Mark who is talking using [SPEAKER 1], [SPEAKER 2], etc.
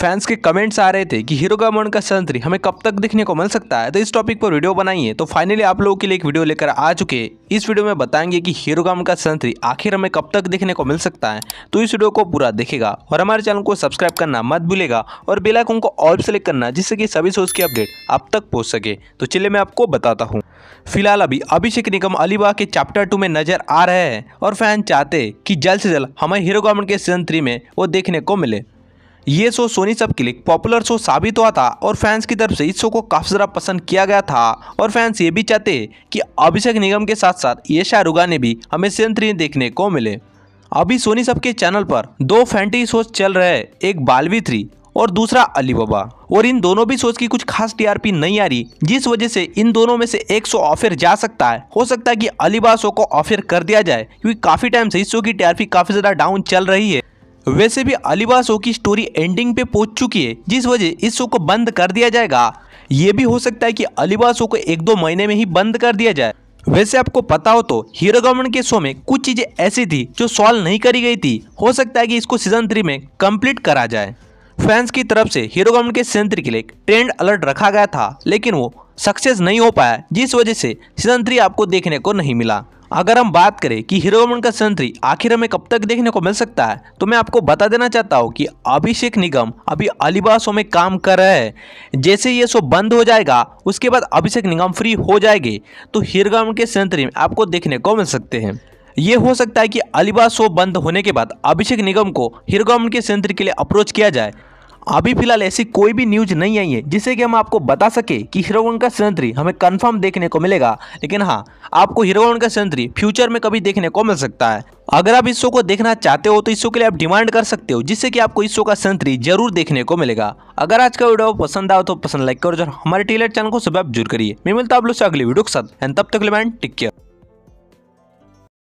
[SPEAKER 1] fans के comments आ रहे थे कि हीरो गामोन का संतरी हमें कब तक देखने को मिल सकता है तो इस टॉपिक पर वीडियो बनाइए तो फाइनली आप लोगों के लिए एक वीडियो लेकर आ चुके इस वीडियो में बताएंगे कि हीरो गामोन का संतरी आखिर हमें कब तक देखने को मिल सकता है तो इस वीडियो को पूरा देखेगा और हमारे चैनल को सब्सक्राइब करना मत भूलेगा और बेलाइकन को ऑल सेलेक्ट करना जिससे कि सभी शोज की अपडेट आप तक पहुँच सके तो चलिए मैं आपको बताता हूँ फिलहाल अभी अभिषेक निगम अलीबा के चैप्टर टू में नजर आ रहे हैं और फैन चाहते कि जल्द से जल्द हमें हीरो गाम के सीजन थ्री में वो देखने को मिले ये शो सोनी सब क्लिक पॉपुलर शो साबित हुआ था और फैंस की तरफ से इस शो को काफ़ी ज़रा पसंद किया गया था और फैंस ये भी चाहते कि अभिषेक निगम के साथ साथ ये शाहरुख ने भी हमें सीजन थ्री देखने को मिले अभी सोनी सब के चैनल पर दो फैंटी शोज चल रहे एक बालवी थ्री और दूसरा अली बाबा और इन दोनों भी शोज की कुछ खास टीआरपी नहीं आ रही जिस वजह से इन दोनों में से एक शो ऑफर जा सकता है हो सकता है कि अलीबा शो को ऑफर कर दिया जाए क्योंकि काफी टाइम से इस शो की टीआरपी काफी ज्यादा डाउन चल रही है वैसे भी अलीबा शो की स्टोरी एंडिंग पे पहुंच चुकी है जिस वजह इस शो को बंद कर दिया जाएगा ये भी हो सकता है कि अलीबा शो को एक दो महीने में ही बंद कर दिया जाए वैसे आपको पता हो तो हीरो गवर्नमेंट के शो में कुछ चीजें ऐसी थी जो सॉल्व नहीं करी गई थी हो सकता है कि इसको सीजन थ्री में कंप्लीट करा जाए फैंस की तरफ से हीरो गवर्नमेंट के सीजन थ्री के लिए ट्रेंड अलर्ट रखा गया था लेकिन वो सक्सेस नहीं हो पाया जिस वजह से सीजन थ्री आपको देखने को नहीं मिला अगर हम बात करें कि हीरो वमन का सन आखिर हमें कब तक देखने को मिल सकता है तो मैं आपको बता देना चाहता हूँ कि अभिषेक निगम अभी अलीबा शो में काम कर रहे हैं जैसे ये शो बंद हो जाएगा उसके बाद अभिषेक निगम फ्री हो जाएंगे तो हीरो वमन के सन में आपको देखने को मिल सकते हैं ये हो सकता है कि अलीबा शो बंद होने के बाद अभिषेक निगम को हीरो वमन के सन के लिए अप्रोच किया जाए अभी फिलहाल ऐसी कोई भी न्यूज नहीं आई है जिससे कि हम आपको बता सके कि हीरोवन का सीजन हमें कंफर्म देखने को मिलेगा लेकिन हाँ आपको हीरोवन का सीजन फ्यूचर में कभी देखने को मिल सकता है अगर आप इस शो को देखना चाहते हो तो इस शो के लिए आप डिमांड कर सकते हो जिससे कि आपको इस शो का सीजन जरूर देखने को मिलेगा अगर आज का वीडियो पसंद आओ तो पसंद लाइक करो और हमारे टेलर चैनल को सब्सक्राइब जरूर करिए मैं मिलता आप लोग से अगले वीडियो के साथ एंड तब तक लेमैन टिक केयर